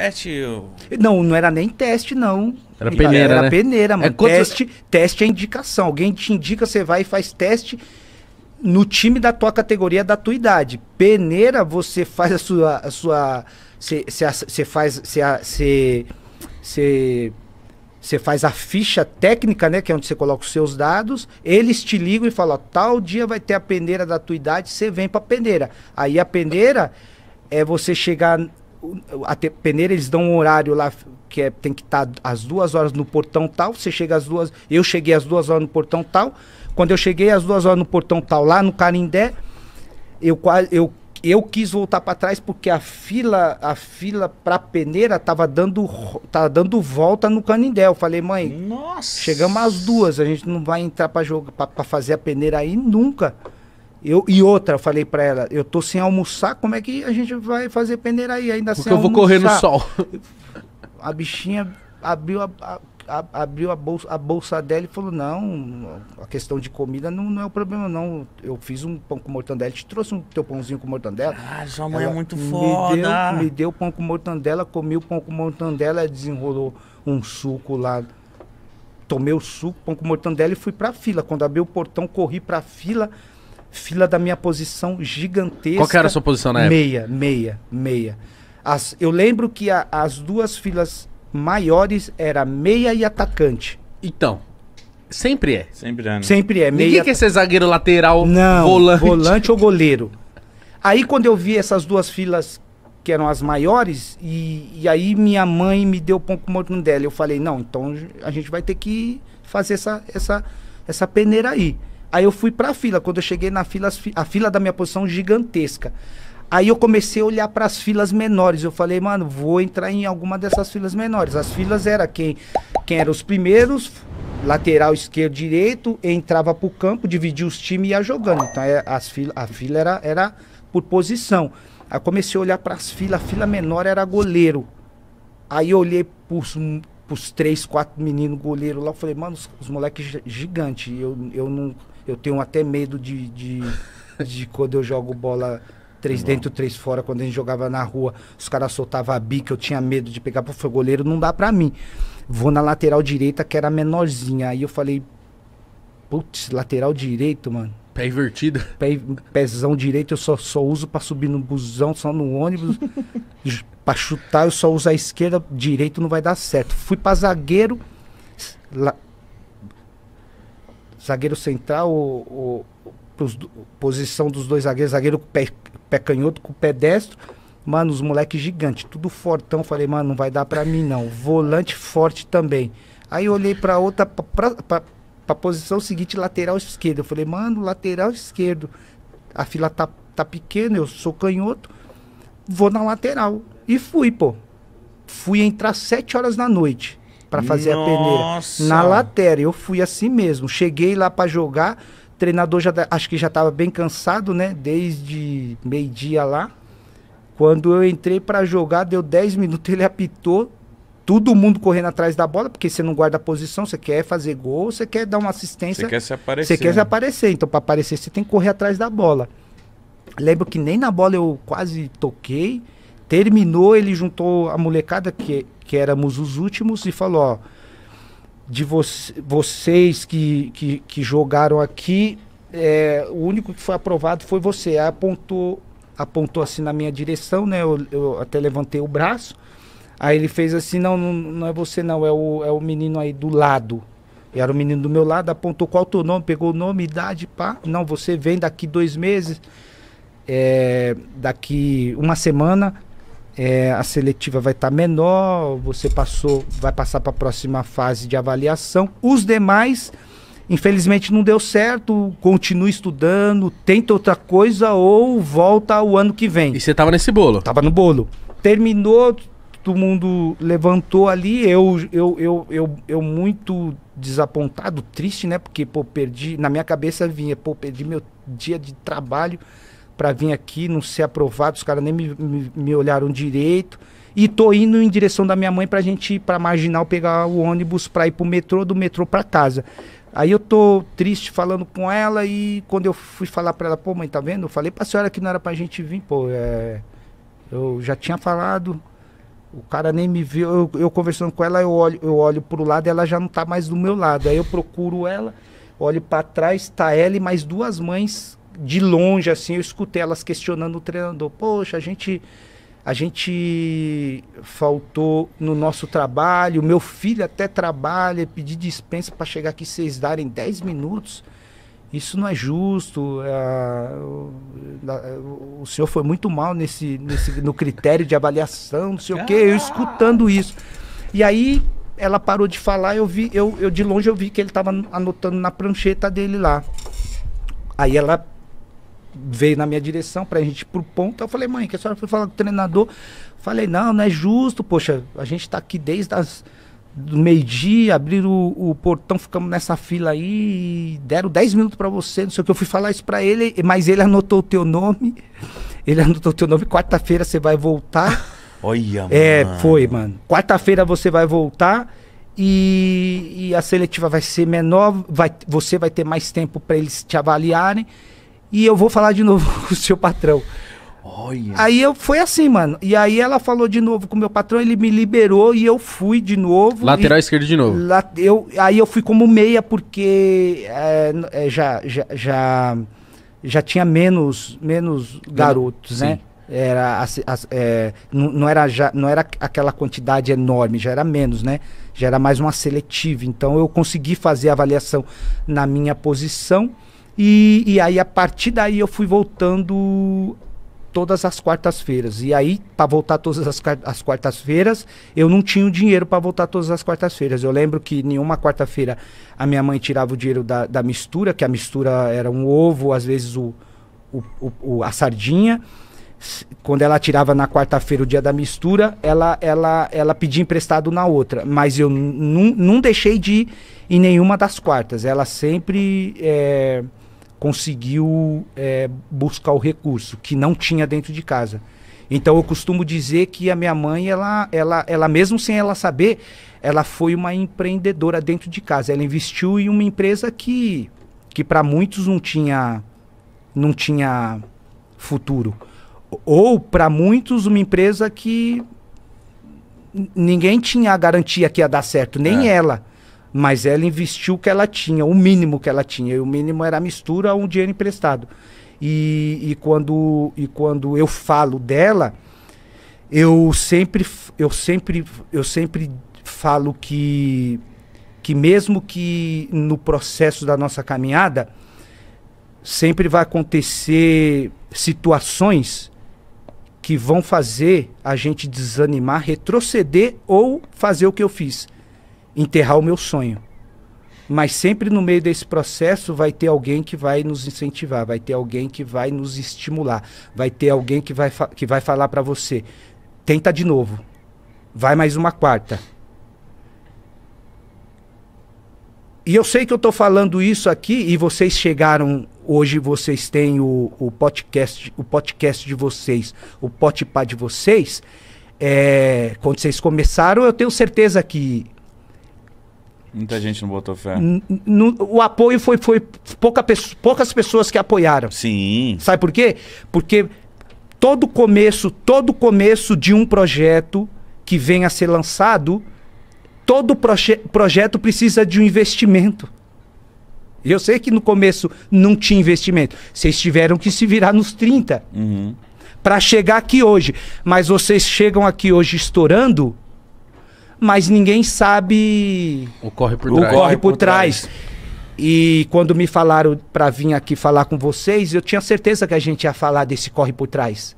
Teste. Não, não era nem teste, não. Era peneira. Era né? peneira, é mano. É quanto... teste, teste é indicação. Alguém te indica, você vai e faz teste no time da tua categoria, da tua idade. Peneira, você faz a sua. A sua você faz. Você. Você. Você faz a ficha técnica, né? Que é onde você coloca os seus dados. Eles te ligam e falam: tal dia vai ter a peneira da tua idade, você vem pra peneira. Aí a peneira é você chegar a peneira eles dão um horário lá que é, tem que estar tá às duas horas no portão tal. Você chega às duas, eu cheguei às duas horas no portão tal. Quando eu cheguei às duas horas no portão tal lá no Carindé, eu eu eu quis voltar para trás porque a fila a fila para peneira tava dando tava dando volta no Canindé. Eu falei, mãe, Nossa. chegamos às duas, a gente não vai entrar para jogo para fazer a peneira aí nunca. Eu, e outra, eu falei para ela, eu tô sem almoçar, como é que a gente vai fazer peneira aí ainda Porque sem almoçar? Porque eu vou almoçar. correr no sol. A bichinha abriu a, a, a, abriu a bolsa, a bolsa dela e falou, não, a questão de comida não, não é o problema não. Eu fiz um pão com mortandela, te trouxe um teu pãozinho com mortandela. Ah, sua mãe é ela é muito foda. Me deu, me deu pão com mortandela, comi o pão com mortandela, desenrolou um suco lá tomei o suco, pão com mortandela e fui pra fila. Quando abri o portão, corri pra fila, fila da minha posição gigantesca. Qual que era a sua posição na época? Meia, meia, meia. As, eu lembro que a, as duas filas maiores era meia e atacante. Então, sempre é. Sempre é. Né? Sempre é. Meia... Ninguém quer ser zagueiro lateral, Não, volante. volante ou goleiro. Aí quando eu vi essas duas filas que eram as maiores, e, e aí minha mãe me deu o pão com o dela. Eu falei, não, então a gente vai ter que fazer essa, essa, essa peneira aí. Aí eu fui pra fila. Quando eu cheguei na fila, a fila da minha posição gigantesca. Aí eu comecei a olhar para as filas menores. Eu falei, mano, vou entrar em alguma dessas filas menores. As filas era quem, quem era os primeiros, lateral esquerdo, direito, entrava pro campo, dividia os times e ia jogando. Então é, as fila, a fila era, era por posição. Aí comecei a olhar para as filas. A fila menor era goleiro. Aí eu olhei pros, pros três, quatro meninos goleiro lá. Eu falei, mano, os, os moleques gigantes. Eu, eu não eu tenho até medo de, de, de quando eu jogo bola três dentro, três fora, quando a gente jogava na rua, os caras soltavam a bica, eu tinha medo de pegar, porque foi goleiro não dá pra mim. Vou na lateral direita, que era menorzinha. Aí eu falei, putz, lateral direito, mano. Pé invertido. Pé, pezão direito eu só, só uso pra subir no busão, só no ônibus. pra chutar eu só uso a esquerda, direito não vai dar certo. Fui pra zagueiro, la, zagueiro central, o, o pros, posição dos dois zagueiros, zagueiro com pé, pé canhoto, com o pé destro. Mano, os moleques gigantes, tudo fortão. Falei, mano, não vai dar pra mim não. Volante forte também. Aí olhei pra outra, pra, pra, posição seguinte, lateral esquerdo. Eu falei, mano, lateral esquerdo. A fila tá, tá pequena, eu sou canhoto. Vou na lateral. E fui, pô. Fui entrar sete horas da noite para fazer Nossa. a peneira. Na latéria, eu fui assim mesmo. Cheguei lá para jogar, treinador já acho que já estava bem cansado, né? Desde meio-dia lá. Quando eu entrei para jogar, deu 10 minutos, ele apitou, todo mundo correndo atrás da bola, porque você não guarda a posição, você quer fazer gol, você quer dar uma assistência. Você quer se aparecer. Você quer né? se aparecer, então para aparecer você tem que correr atrás da bola. Lembro que nem na bola eu quase toquei. Terminou, ele juntou a molecada que que éramos os últimos, e falou: ó, de vo vocês que, que, que, jogaram aqui, é, o único que foi aprovado foi você. Aí apontou, apontou assim na minha direção, né? Eu, eu até levantei o braço. Aí ele fez assim: não, não, não é você, não, é o, é o menino aí do lado. E era o menino do meu lado, apontou qual o teu nome, pegou o nome, idade, pá. Não, você vem daqui dois meses, é, daqui uma semana, é, a seletiva vai estar tá menor, você passou, vai passar para a próxima fase de avaliação. Os demais, infelizmente, não deu certo, continua estudando, tenta outra coisa ou volta o ano que vem. E você estava nesse bolo? Tava no bolo. Terminou, todo mundo levantou ali, eu, eu, eu, eu, eu muito desapontado, triste, né? Porque, pô, perdi, na minha cabeça vinha, pô, perdi meu dia de trabalho para vir aqui, não ser aprovado, os caras nem me, me, me, olharam direito. E tô indo em direção da minha mãe pra gente ir pra marginal pegar o ônibus pra ir pro metrô, do metrô pra casa. Aí eu tô triste falando com ela e quando eu fui falar pra ela, pô, mãe, tá vendo? Eu falei pra senhora que não era pra gente vir, pô, é... Eu já tinha falado, o cara nem me viu, eu, eu conversando com ela, eu olho, eu olho pro lado ela já não tá mais do meu lado. Aí eu procuro ela, olho para trás, tá ela e mais duas mães de longe, assim, eu escutei elas questionando o treinador. Poxa, a gente, a gente faltou no nosso trabalho, meu filho até trabalha, pedi dispensa para chegar aqui vocês darem 10 minutos. Isso não é justo. Ah, ah, o, o, senhor foi muito mal nesse, nesse, no critério de avaliação, não sei o quê. Eu escutando isso. E aí ela parou de falar, eu vi, eu, eu de longe eu vi que ele estava anotando na prancheta dele lá. Aí ela veio na minha direção pra gente ir pro ponto. Eu falei, mãe, que a senhora foi falar com o treinador. Falei, não, não é justo, poxa, a gente tá aqui desde as do meio-dia, abriram o, o, portão, ficamos nessa fila aí, deram 10 minutos para você, não sei o que. Eu fui falar isso para ele, mas ele anotou o teu nome. Ele anotou o teu nome, quarta-feira você vai voltar. Olha, É, foi, mano. Quarta-feira você vai voltar e, e, a seletiva vai ser menor, vai, você vai ter mais tempo para eles te avaliarem e eu vou falar de novo com o seu patrão. Olha. Aí eu foi assim, mano. E aí ela falou de novo com o meu patrão, ele me liberou e eu fui de novo. Lateral esquerdo de novo. La, eu, aí eu fui como meia, porque é, é já, já, já, já tinha menos, menos garotos, Sim. né? Era, é, não, não, era já, não era aquela quantidade enorme, já era menos, né? Já era mais uma seletiva. Então eu consegui fazer a avaliação na minha posição. E, e aí, a partir daí, eu fui voltando todas as quartas-feiras. E aí, para voltar todas as, as quartas-feiras, eu não tinha o dinheiro para voltar todas as quartas-feiras. Eu lembro que nenhuma quarta-feira a minha mãe tirava o dinheiro da, da mistura, que a mistura era um ovo, às vezes o, o, o, o a sardinha. Quando ela tirava na quarta-feira o dia da mistura, ela, ela, ela pedia emprestado na outra. Mas eu não deixei de ir em nenhuma das quartas. Ela sempre. É conseguiu é, buscar o recurso que não tinha dentro de casa. Então eu costumo dizer que a minha mãe, ela, ela, ela mesmo sem ela saber, ela foi uma empreendedora dentro de casa. Ela investiu em uma empresa que, que para muitos não tinha, não tinha futuro, ou para muitos uma empresa que ninguém tinha garantia que ia dar certo, nem é. ela. Mas ela investiu o que ela tinha, o mínimo que ela tinha. E o mínimo era a mistura ou um dinheiro emprestado. E, e, quando, e quando eu falo dela, eu sempre, eu sempre, eu sempre falo que, que mesmo que no processo da nossa caminhada, sempre vai acontecer situações que vão fazer a gente desanimar, retroceder ou fazer o que eu fiz enterrar o meu sonho. Mas sempre no meio desse processo vai ter alguém que vai nos incentivar, vai ter alguém que vai nos estimular, vai ter alguém que vai, que vai falar para você: tenta de novo, vai mais uma quarta. E eu sei que eu estou falando isso aqui e vocês chegaram hoje vocês têm o, o, podcast, o podcast de vocês, o Potipá de vocês. É, quando vocês começaram, eu tenho certeza que Muita gente não botou fé. N o apoio foi, foi pouca pe poucas pessoas que apoiaram. Sim. Sabe por quê? Porque todo começo, todo começo de um projeto que venha a ser lançado, todo proje projeto precisa de um investimento. eu sei que no começo não tinha investimento. Vocês tiveram que se virar nos 30 uhum. para chegar aqui hoje. Mas vocês chegam aqui hoje estourando mas ninguém sabe. O corre por trás. corre por, por trás. trás. E quando me falaram para vir aqui falar com vocês, eu tinha certeza que a gente ia falar desse corre por trás.